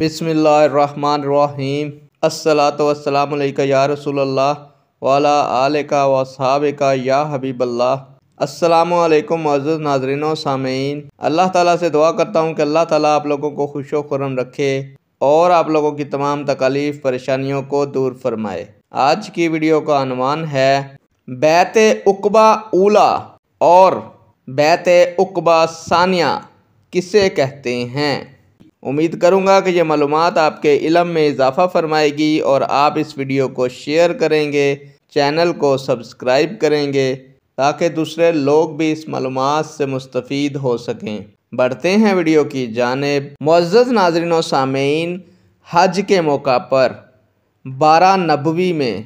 बसमीम असलातम या रसूल वाला आल का वसाब का या हबीबल्लाकुम असलकम नाजरन सामीन अल्लाह ताला से दुआ करता हूँ कि अल्लाह ताला आप लोगों को खुश खुरम रखे और आप लोगों की तमाम तकालीफ परेशानियों को दूर फरमाए आज की वीडियो का अनुमान है बैत उकबा उला और बैत उकबा सानिया किसे कहते हैं उम्मीद करूँगा कि ये मालूम आपके इलम में इजाफ़ा फरमाएगी और आप इस वीडियो को शेयर करेंगे चैनल को सब्सक्राइब करेंगे ताकि दूसरे लोग भी इस मालूम से मुस्तफ़ हो सकें बढ़ते हैं वीडियो की जानब मज़्ज़ नाजरन सामीन हज के मौका पर बारा नबवी में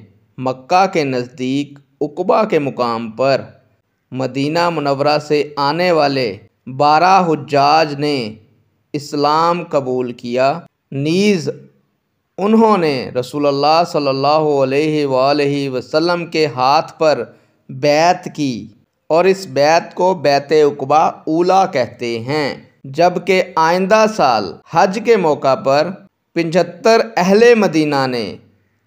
मक्का के नज़दीक उकबा के मुकाम पर मदीना मुनवरा से आने वाले बारह हजाज ने इस्लाम कबूल किया नीज़ उन्होंने रसूलुल्लाह सल्लल्लाहु अलैहि सल्ला वसल्लम के हाथ पर बैत की और इस बैत को बैत उकबा ऊला कहते हैं जबकि आइंदा साल हज के मौका पर पिंजहत्तर अहले मदीना ने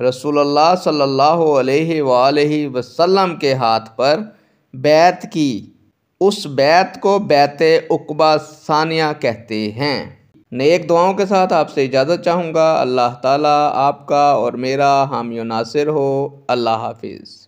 रसूलुल्लाह सल्लल्लाहु अलैहि वसल्लम के हाथ पर बैत की उस बैत को बैत उकबा सानिया कहते हैं नेक दुआओं के साथ आपसे इजाज़त चाहूँगा अल्लाह ताला आपका और मेरा हामियो नासिर हो अल्लाह हाफिज़